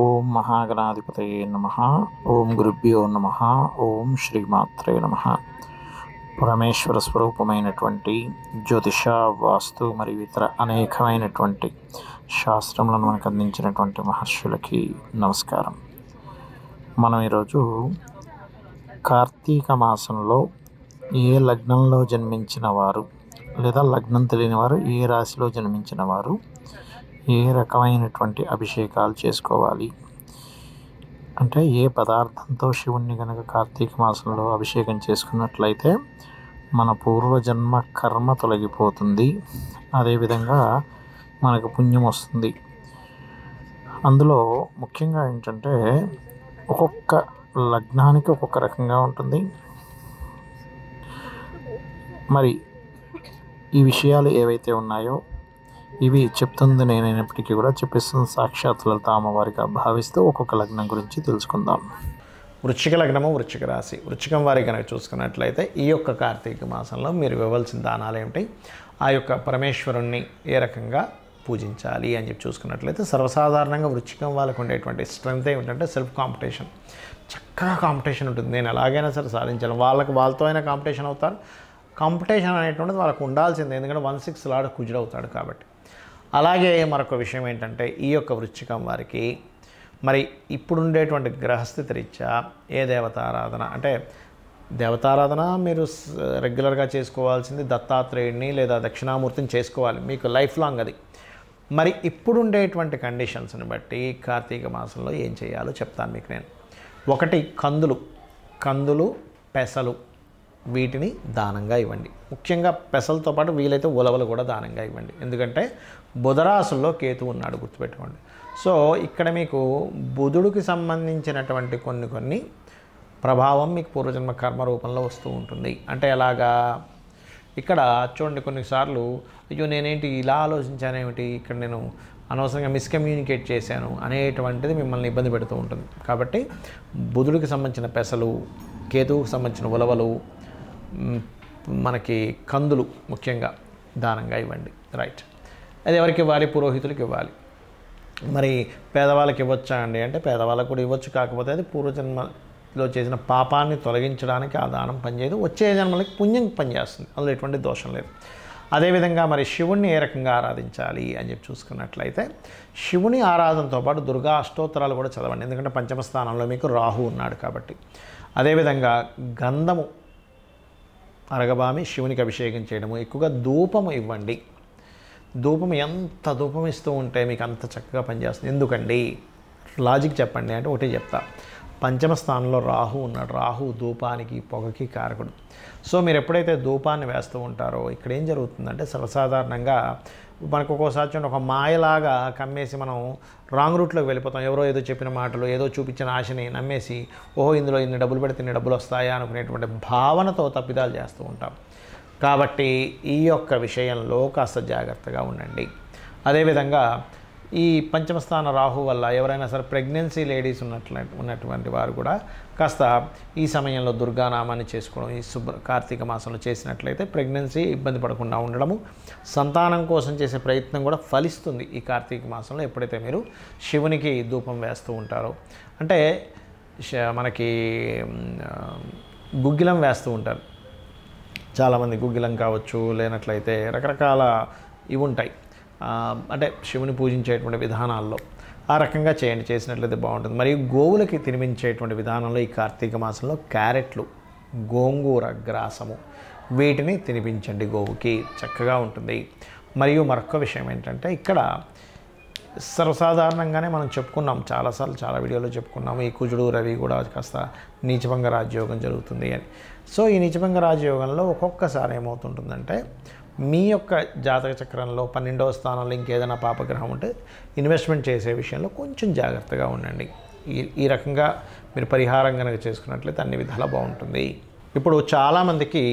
ఓం మహాగణాధిపతయే నమ ఓం గురుభ్యో నమ ఓం శ్రీమాత్రే నమ పరమేశ్వర స్వరూపమైనటువంటి జ్యోతిష వాస్తు మరియు ఇతర అనేకమైనటువంటి శాస్త్రములను మనకు అందించినటువంటి మహర్షులకి నమస్కారం మనం ఈరోజు కార్తీక మాసంలో ఏ లగ్నంలో జన్మించిన వారు లేదా లగ్నం తెలియని వారు ఏ రాశిలో జన్మించిన వారు ఏ రకమైనటువంటి అభిషేకాలు చేసుకోవాలి అంటే ఏ పదార్థంతో శివుణ్ణి కనుక కార్తీక మాసంలో అభిషేకం చేసుకున్నట్లయితే మన పూర్వజన్మ కర్మ తొలగిపోతుంది అదేవిధంగా మనకు పుణ్యం వస్తుంది అందులో ముఖ్యంగా ఏంటంటే ఒక్కొక్క లగ్నానికి ఒక్కొక్క రకంగా ఉంటుంది మరి ఈ విషయాలు ఏవైతే ఉన్నాయో ఇవి చెప్తుంది నేనైనప్పటికీ కూడా చెప్పిస్తున్న సాక్షాత్ లలిత అమ్మవారిగా భావిస్తూ ఒక్కొక్క లగ్నం గురించి తెలుసుకుందాం వృచ్చిక లగ్నము వృక్షిక రాశి వృచ్చికం వారి కనుక చూసుకున్నట్లయితే ఈ యొక్క కార్తీక మాసంలో మీరు ఇవ్వవలసిన దానాలు ఏమిటి ఆ యొక్క పరమేశ్వరుణ్ణి ఏ రకంగా పూజించాలి అని చెప్పి చూసుకున్నట్లయితే సర్వసాధారణంగా వృచ్చికం వాళ్ళకు ఉండేటువంటి స్ట్రెంగ్త్ ఏమిటంటే సెల్ఫ్ కాంపిటీషన్ చక్కగా కాంపిటీషన్ ఉంటుంది నేను ఎలాగైనా సరే సాధించాలి వాళ్ళకి వాళ్ళతో అయినా కాంపిటీషన్ అవుతారు కాంపిటీషన్ అనేటువంటిది వాళ్ళకు ఉండాల్సిందే ఎందుకంటే వన్ సిక్స్ లాడ కుజుడు అవుతాడు కాబట్టి అలాగే మరొక విషయం ఏంటంటే ఈ యొక్క వృశ్చికం వారికి మరి ఇప్పుడుండేటువంటి గ్రహస్థితి రీత్యా ఏ దేవతారాధన అంటే దేవతారాధన మీరు రెగ్యులర్గా చేసుకోవాల్సింది దత్తాత్రేయుడిని లేదా దక్షిణామూర్తిని చేసుకోవాలి మీకు లైఫ్ లాంగ్ అది మరి ఇప్పుడుండేటువంటి కండిషన్స్ని బట్టి కార్తీక మాసంలో ఏం చేయాలో చెప్తాను మీకు నేను ఒకటి కందులు కందులు పెసలు వీటిని దానంగా ఇవ్వండి ముఖ్యంగా పెసలతో పాటు వీలైతే ఉలవలు కూడా దానంగా ఇవ్వండి ఎందుకంటే బుధరాసుల్లో కేతు ఉన్నాడు గుర్తుపెట్టుకోండి సో ఇక్కడ మీకు బుధుడికి సంబంధించినటువంటి కొన్ని కొన్ని ప్రభావం మీకు పూర్వజన్మ కర్మ రూపంలో వస్తూ ఉంటుంది అంటే ఎలాగా ఇక్కడ చూడండి కొన్నిసార్లు అయ్యో నేనేంటి ఇలా ఆలోచించానేమిటి ఇక్కడ నేను అనవసరంగా మిస్కమ్యూనికేట్ చేశాను అనేటువంటిది మిమ్మల్ని ఇబ్బంది పెడుతూ ఉంటుంది కాబట్టి బుధుడికి సంబంధించిన పెసలు కేతువుకు సంబంధించిన ఉలవలు మనకి కందులు ముఖ్యంగా దానంగా ఇవ్వండి రైట్ అది ఎవరికి ఇవ్వాలి పురోహితులకు ఇవ్వాలి మరి పేదవాళ్ళకి ఇవ్వచ్చా అండి అంటే పేదవాళ్ళకు కూడా ఇవ్వచ్చు కాకపోతే అది పూర్వజన్మలో చేసిన పాపాన్ని తొలగించడానికి ఆ దానం పనిచేయదు వచ్చే జన్మలకి పుణ్యం పనిచేస్తుంది అందులో ఎటువంటి దోషం లేదు అదేవిధంగా మరి శివుణ్ణి ఏ రకంగా ఆరాధించాలి అని చెప్పి చూసుకున్నట్లయితే శివుని ఆరాధనతో పాటు దుర్గా అష్టోత్తరాలు కూడా చదవండి ఎందుకంటే పంచమ స్థానంలో మీకు రాహు ఉన్నాడు కాబట్టి అదేవిధంగా గంధము అరగబామి శివునికి అభిషేకం చేయడము ఎక్కువగా ధూపము ఇవ్వండి ధూపం ఎంత ధూపం ఇస్తూ ఉంటే మీకు అంత చక్కగా పనిచేస్తుంది ఎందుకండి లాజిక్ చెప్పండి అంటే ఒకటే చెప్తా పంచమ స్థానంలో రాహు ఉన్నాడు రాహు ధూపానికి పొగకి కారకుడు సో మీరు ఎప్పుడైతే ధూపాన్ని వేస్తూ ఉంటారో ఇక్కడ ఏం జరుగుతుందంటే సర్వసాధారణంగా మనకు ఒక్కోసారి చూడండి ఒక మాయలాగా కమ్మేసి మనం రాంగ్ రూట్లోకి వెళ్ళిపోతాం ఎవరో ఏదో చెప్పిన మాటలు ఏదో చూపించిన ఆశని నమ్మేసి ఓహో ఇందులో ఇన్ని డబ్బులు పెడితే ఇన్ని డబ్బులు వస్తాయా అనుకునేటువంటి భావనతో తప్పిదాలు చేస్తూ ఉంటాం కాబట్టి ఈ యొక్క విషయంలో కాస్త జాగ్రత్తగా ఉండండి అదేవిధంగా ఈ పంచమస్థాన రాహు వల్ల ఎవరైనా సరే ప్రెగ్నెన్సీ లేడీస్ ఉన్నట్లు ఉన్నటువంటి వారు కూడా కాస్త ఈ సమయంలో దుర్గానామాన్ని చేసుకోవడం ఈ శుభ్ర కార్తీక మాసంలో చేసినట్లయితే ప్రెగ్నెన్సీ ఇబ్బంది పడకుండా ఉండడము సంతానం కోసం చేసే ప్రయత్నం కూడా ఫలిస్తుంది ఈ కార్తీక మాసంలో ఎప్పుడైతే మీరు శివునికి ధూపం వేస్తూ ఉంటారో అంటే మనకి గుగ్గిలం వేస్తూ ఉంటారు చాలామంది గుగ్గిలం కావచ్చు లేనట్లయితే రకరకాల ఇవి ఉంటాయి అంటే శివుని పూజించేటువంటి విధానాల్లో ఆ రకంగా చేయండి చేసినట్లయితే బాగుంటుంది మరియు గోవులకి తినిపించేటువంటి విధానంలో ఈ కార్తీక మాసంలో క్యారెట్లు గోంగూర గ్రాసము వీటిని తినిపించండి గోవుకి చక్కగా ఉంటుంది మరియు మరొక విషయం ఏంటంటే ఇక్కడ సర్వసాధారణంగానే మనం చెప్పుకున్నాం చాలాసార్లు చాలా వీడియోలో చెప్పుకున్నాము ఈ కుజుడు రవి కూడా కాస్త నీచభంగ రాజ్యోగం జరుగుతుంది అని సో ఈ నిజభంగ రాజయోగంలో ఒక్కొక్కసారి ఏమవుతుంటుందంటే మీ యొక్క జాతక చక్రంలో పన్నెండవ స్థానంలో ఇంకేదైనా పాపగ్రహం ఉంటే ఇన్వెస్ట్మెంట్ చేసే విషయంలో కొంచెం జాగ్రత్తగా ఉండండి ఈ ఈ రకంగా మీరు పరిహారం కనుక చేసుకున్నట్లయితే అన్ని విధాలా బాగుంటుంది ఇప్పుడు చాలామందికి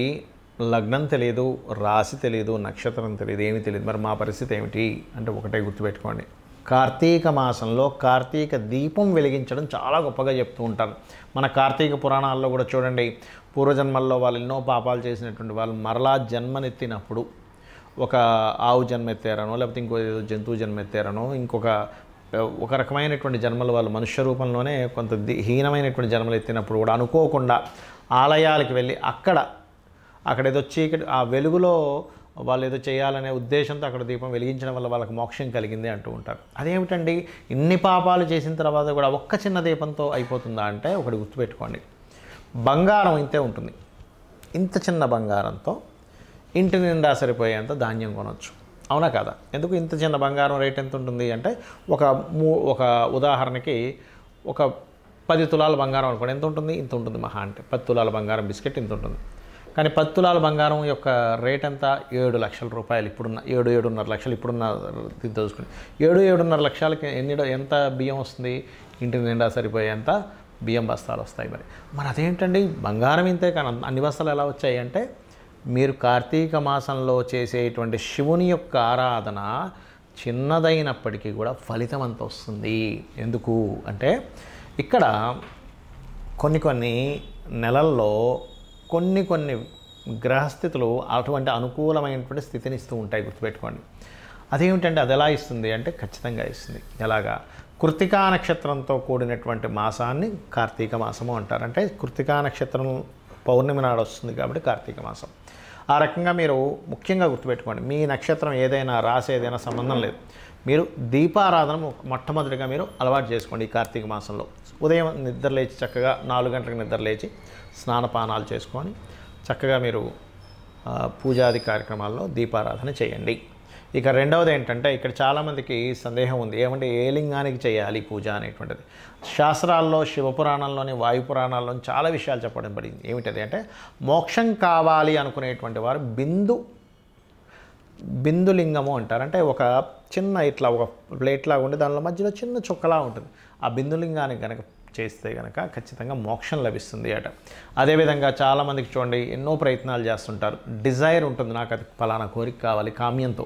లగ్నం తెలియదు రాశి తెలియదు నక్షత్రం తెలియదు ఏమీ తెలియదు మరి మా పరిస్థితి ఏమిటి అంటే ఒకటే గుర్తుపెట్టుకోండి కార్తీక మాసంలో కార్తీక దీపం వెలిగించడం చాలా గొప్పగా చెప్తూ ఉంటారు మన కార్తీక పురాణాల్లో కూడా చూడండి పూర్వజన్మల్లో వాళ్ళు ఎన్నో పాపాలు చేసినటువంటి వాళ్ళు మరలా జన్మనెత్తినప్పుడు ఒక ఆవు జన్మ లేకపోతే ఇంకో ఏదో జంతువు జన్మ ఇంకొక ఒక రకమైనటువంటి జన్మలు వాళ్ళు మనుష్య రూపంలోనే కొంత హీనమైనటువంటి జన్మలు ఎత్తినప్పుడు కూడా అనుకోకుండా ఆలయాలకు వెళ్ళి అక్కడ అక్కడ ఏదో చీకటి ఆ వెలుగులో వాళ్ళు ఏదో చేయాలనే ఉద్దేశంతో అక్కడ దీపం వెలిగించడం వల్ల వాళ్ళకి మోక్షం కలిగింది అంటూ ఉంటారు అదేమిటండి ఇన్ని పాపాలు చేసిన తర్వాత కూడా ఒక్క చిన్న దీపంతో అయిపోతుందా అంటే ఒకటి గుర్తుపెట్టుకోండి బంగారం ఇంతే ఉంటుంది ఇంత చిన్న బంగారంతో ఇంటి నిండా సరిపోయేంత ధాన్యం కొనవచ్చు అవునా కదా ఎందుకు ఇంత చిన్న బంగారం రేట్ ఎంత ఉంటుంది అంటే ఒక మూ ఒక ఉదాహరణకి ఒక పది తులాల బంగారం అనుకోండి ఎంత ఉంటుంది ఇంత ఉంటుంది మహా అంటే పది తులాల బంగారం బిస్కెట్ ఇంత ఉంటుంది కానీ పది తులాల బంగారం యొక్క రేట్ ఎంత ఏడు లక్షల రూపాయలు ఇప్పుడున్న ఏడు ఏడున్నర లక్షలు ఇప్పుడున్న తెలుసుకుని ఏడు ఏడున్నర లక్షలకి ఎన్ని ఎంత బియ్యం వస్తుంది ఇంటి నిండా సరిపోయేంత బియ్యం బస్తాలు వస్తాయి మరి మరి అదేంటండి బంగారం ఇంతే కానీ అన్ని బస్తాలు ఎలా వచ్చాయి అంటే మీరు కార్తీక మాసంలో చేసేటువంటి శివుని యొక్క ఆరాధన చిన్నదైనప్పటికీ కూడా ఫలితం అంత వస్తుంది ఎందుకు అంటే ఇక్కడ కొన్ని కొన్ని నెలల్లో కొన్ని కొన్ని గ్రహస్థితులు అటువంటి అనుకూలమైనటువంటి స్థితిని ఇస్తూ ఉంటాయి గుర్తుపెట్టుకోండి అదేమిటంటే అది ఎలా ఇస్తుంది అంటే ఖచ్చితంగా ఇస్తుంది ఎలాగా కృతికా నక్షత్రంతో కూడినటువంటి మాసాన్ని కార్తీక మాసము అంటారు అంటే కృతికా నక్షత్రం పౌర్ణమి నాడు వస్తుంది కాబట్టి కార్తీక మాసం ఆ రకంగా మీరు ముఖ్యంగా గుర్తుపెట్టుకోండి మీ నక్షత్రం ఏదైనా రాసేదైనా సంబంధం లేదు మీరు దీపారాధన మొట్టమొదటిగా మీరు అలవాటు చేసుకోండి ఈ కార్తీక మాసంలో ఉదయం నిద్ర లేచి చక్కగా నాలుగు గంటలకు నిద్ర లేచి స్నానపానాలు చేసుకొని చక్కగా మీరు పూజాది కార్యక్రమాల్లో దీపారాధన చేయండి ఇక రెండవది ఏంటంటే ఇక్కడ చాలామందికి సందేహం ఉంది ఏమంటే ఏ లింగానికి చేయాలి పూజ అనేటువంటిది శాస్త్రాల్లో శివపురాణంలోని వాయుపురాణాల్లోని చాలా విషయాలు చెప్పడం పడింది ఏమిటది అంటే మోక్షం కావాలి అనుకునేటువంటి వారు బిందు బిందులింగము అంటారు అంటే ఒక చిన్న ఇట్లా ఒక ప్లేట్ లాగా ఉండి దానిలో మధ్యలో చిన్న చుక్కలా ఉంటుంది ఆ బిందులింగానికి కనుక చేస్తే కనుక ఖచ్చితంగా మోక్షం లభిస్తుంది అట అదేవిధంగా చాలామందికి చూడండి ఎన్నో ప్రయత్నాలు చేస్తుంటారు డిజైర్ ఉంటుంది నాకు అది ఫలానా కోరిక కావాలి కామ్యంతో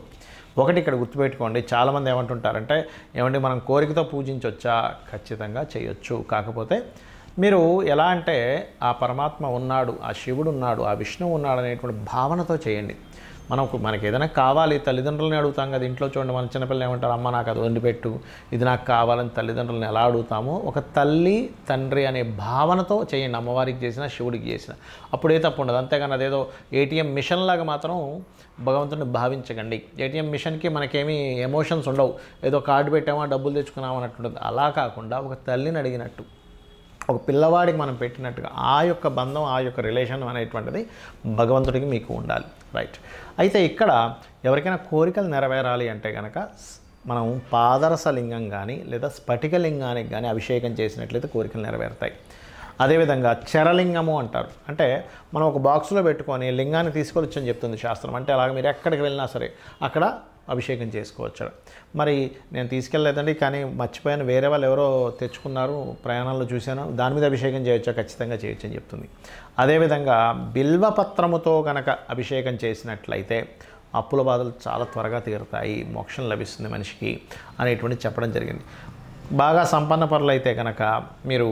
ఒకటి ఇక్కడ గుర్తుపెట్టుకోండి చాలామంది ఏమంటుంటారంటే ఏమంటే మనం కోరికతో పూజించవచ్చా ఖచ్చితంగా చేయొచ్చు కాకపోతే మీరు ఎలా అంటే ఆ పరమాత్మ ఉన్నాడు ఆ శివుడు ఉన్నాడు ఆ విష్ణువు ఉన్నాడు అనేటువంటి భావనతో చేయండి మనకు మనకి ఏదైనా కావాలి తల్లిదండ్రులని అడుగుతాం కదా ఇంట్లో చూడండి మన చిన్నపిల్లలు ఏమంటారు అమ్మ నాకు అది వండిపెట్టు ఇది నాకు కావాలని తల్లిదండ్రులను ఎలా అడుగుతామో ఒక తల్లి తండ్రి అనే భావనతో చేయండి అమ్మవారికి చేసిన శివుడికి చేసిన అప్పుడే తప్పు ఉండదు అంతేగాని అదేదో ఏటీఎం మిషన్ లాగా మాత్రం భగవంతుని భావించకండి ఏటీఎం మిషన్కి మనకేమీ ఎమోషన్స్ ఉండవు ఏదో కార్డు పెట్టామా డబ్బులు తెచ్చుకున్నామా అన్నట్టుంటుంది అలా కాకుండా ఒక తల్లిని అడిగినట్టు ఒక పిల్లవాడికి మనం పెట్టినట్టుగా ఆ యొక్క బంధం ఆ యొక్క రిలేషన్ అనేటువంటిది భగవంతుడికి మీకు ఉండాలి రైట్ అయితే ఇక్కడ ఎవరికైనా కోరికలు నెరవేరాలి అంటే కనుక మనం లింగం కానీ లేదా స్ఫటిక లింగానికి కానీ అభిషేకం చేసినట్లయితే కోరికలు నెరవేరుతాయి అదేవిధంగా చరలింగము అంటారు అంటే మనం ఒక బాక్స్లో పెట్టుకొని లింగాన్ని తీసుకొచ్చని చెప్తుంది శాస్త్రం అంటే అలాగ మీరు ఎక్కడికి వెళ్ళినా సరే అక్కడ అభిషేకం చేసుకోవచ్చు మరి నేను తీసుకెళ్ళలేదండి కానీ మర్చిపోయాను వేరే వాళ్ళు ఎవరో తెచ్చుకున్నారు ప్రయాణాల్లో చూశాను దాని మీద అభిషేకం చేయొచ్చా ఖచ్చితంగా చేయొచ్చు అని చెప్తుంది అదేవిధంగా బిల్వపత్రముతో కనుక అభిషేకం చేసినట్లయితే అప్పుల బాధలు చాలా త్వరగా తీరుతాయి మోక్షం లభిస్తుంది మనిషికి అనేటువంటి చెప్పడం జరిగింది బాగా సంపన్న పనులు అయితే కనుక మీరు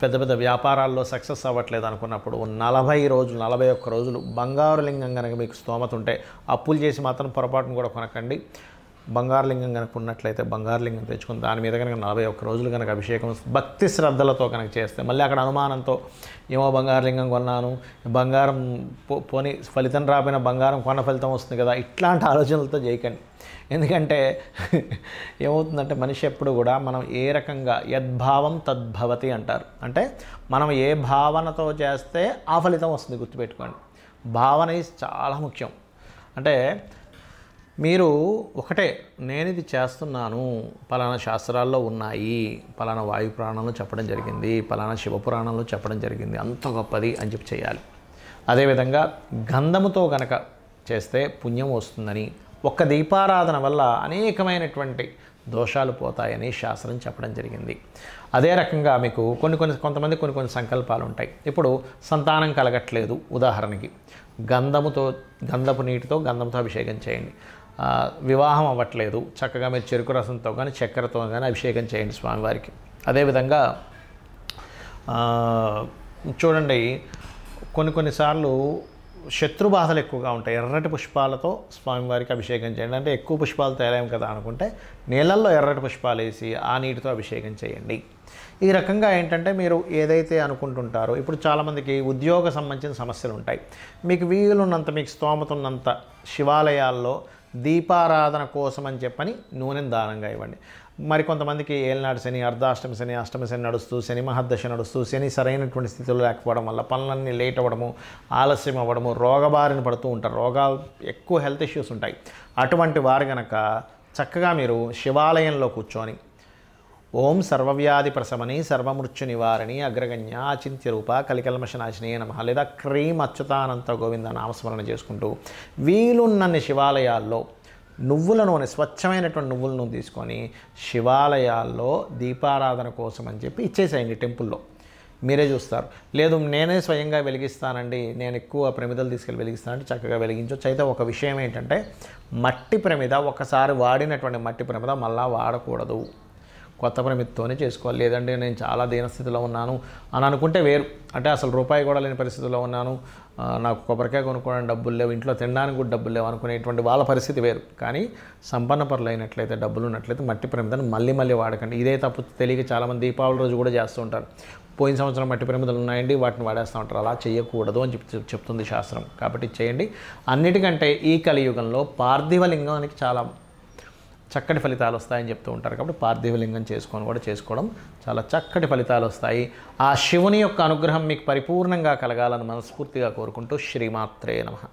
పెద్ద పెద్ద వ్యాపారాల్లో సక్సెస్ అవ్వట్లేదు అనుకున్నప్పుడు నలభై రోజులు నలభై ఒక్క రోజులు బంగారు లింగం కనుక మీకు స్తోమత ఉంటే అప్పులు చేసి మాత్రం పొరపాటును కూడా కొనకండి బంగారలింగం కనుక ఉన్నట్లయితే బంగారలింగం తెచ్చుకుని దాని మీద కనుక నలభై ఒక్క రోజులు కనుక అభిషేకం భక్తి శ్రద్ధలతో కనుక చేస్తే మళ్ళీ అక్కడ అనుమానంతో ఏమో బంగారలింగం కొన్నాను బంగారం పోని ఫలితం రాపోయిన బంగారం కొన్న ఫలితం వస్తుంది కదా ఇట్లాంటి ఆలోచనలతో చేయకండి ఎందుకంటే ఏమవుతుందంటే మనిషి ఎప్పుడు కూడా మనం ఏ రకంగా యద్భావం తద్భవతి అంటారు అంటే మనం ఏ భావనతో చేస్తే ఆ ఫలితం వస్తుంది గుర్తుపెట్టుకోండి భావన చాలా ముఖ్యం అంటే మీరు ఒకటే నేను ఇది చేస్తున్నాను పలానా శాస్త్రాల్లో ఉన్నాయి పలానా వాయు పురాణంలో చెప్పడం జరిగింది పలానా శివపురాణంలో చెప్పడం జరిగింది అంత గొప్పది అని చెప్పి చేయాలి అదేవిధంగా గంధముతో గనక చేస్తే పుణ్యం వస్తుందని ఒక్క దీపారాధన వల్ల అనేకమైనటువంటి దోషాలు పోతాయని శాస్త్రం చెప్పడం జరిగింది అదే రకంగా మీకు కొన్ని కొన్ని కొంతమంది కొన్ని కొన్ని సంకల్పాలు ఉంటాయి ఇప్పుడు సంతానం కలగట్లేదు ఉదాహరణకి గంధముతో గంధపు నీటితో గంధంతో అభిషేకం చేయండి వివాహం అవ్వట్లేదు చక్కగా మీరు చెరుకు రసంతో కానీ చక్కెరతో కానీ అభిషేకం చేయండి స్వామివారికి అదేవిధంగా చూడండి కొన్ని కొన్నిసార్లు శత్రు బాధలు ఎక్కువగా ఉంటాయి ఎర్రటి పుష్పాలతో స్వామివారికి అభిషేకం చేయండి అంటే ఎక్కువ పుష్పాలు తేలాం కదా అనుకుంటే నీళ్ళల్లో ఎర్రటి పుష్పాలు వేసి ఆ నీటితో అభిషేకం చేయండి ఈ రకంగా ఏంటంటే మీరు ఏదైతే అనుకుంటుంటారో ఇప్పుడు చాలామందికి ఉద్యోగ సంబంధించిన సమస్యలు ఉంటాయి మీకు వీలున్నంత మీకు స్తోమతున్నంత శివాలయాల్లో దీపారాధన కోసం అని చెప్పని నూనెను దానంగా ఇవ్వండి మరి కొంతమందికి ఏలనాడు శని అర్ధాష్టమి శని అష్టమి శని నడుస్తూ శని మహర్దశ నడుస్తూ శని సరైనటువంటి స్థితిలో లేకపోవడం వల్ల పనులన్నీ లేట్ అవ్వడము ఆలస్యం అవ్వడము రోగబారిన పడుతూ ఉంటారు రోగాలు ఎక్కువ హెల్త్ ఇష్యూస్ ఉంటాయి అటువంటి వారు కనుక చక్కగా మీరు శివాలయంలో కూర్చొని ఓం సర్వవ్యాధి ప్రసమని సర్వమృత్యు నివారణి అగ్రగణ్య అచింత్య రూప కలికల్మషనాశినే నమ లేదా క్రీం అచ్యుతానంత గోవింద నామస్మరణ చేసుకుంటూ వీలున్నన్ని శివాలయాల్లో నువ్వుల నూనె స్వచ్ఛమైనటువంటి నువ్వుల నూనె తీసుకొని శివాలయాల్లో దీపారాధన కోసం అని చెప్పి ఇచ్చేసేయండి టెంపుల్లో మీరే చూస్తారు లేదు నేనే స్వయంగా వెలిగిస్తానండి నేను ఎక్కువ ప్రమిదలు తీసుకెళ్ళి వెలిగిస్తానంటే చక్కగా వెలిగించవచ్చు అయితే ఒక విషయం ఏంటంటే మట్టి ప్రమిద ఒకసారి వాడినటువంటి మట్టి ప్రమిద మళ్ళా వాడకూడదు కొత్త పరిమితితోనే చేసుకోవాలి లేదంటే నేను చాలా దీనస్థితిలో ఉన్నాను అని అనుకుంటే వేరు అంటే అసలు రూపాయి కూడా లేని పరిస్థితిలో ఉన్నాను నాకు కొబ్బరికాయ కొనుక్కోవడానికి డబ్బులు లేవు ఇంట్లో తినడానికి కూడా డబ్బులు లేవు అనుకునేటువంటి వాళ్ళ పరిస్థితి వేరు కానీ సంపన్న పనులు అయినట్లయితే డబ్బులు ఉన్నట్లయితే మట్టి ప్రమిదను మళ్ళీ మళ్ళీ వాడకండి ఇదే తప్పు తెలియక చాలామంది దీపావళి రోజు కూడా చేస్తూ ఉంటారు పోయిన సంవత్సరం మట్టి ప్రమిదలు ఉన్నాయండి వాటిని వాడేస్తూ ఉంటారు అలా చేయకూడదు అని చెప్తు చెప్తుంది శాస్త్రం కాబట్టి చేయండి అన్నిటికంటే ఈ కలియుగంలో పార్థివలింగానికి చాలా చక్కటి ఫలితాలు వస్తాయని చెప్తూ ఉంటారు కాబట్టి పార్థివలింగం చేసుకొని కూడా చేసుకోవడం చాలా చక్కటి ఫలితాలు వస్తాయి ఆ శివుని యొక్క అనుగ్రహం మీకు పరిపూర్ణంగా కలగాలని మనస్ఫూర్తిగా కోరుకుంటూ శ్రీమాత్రే నమ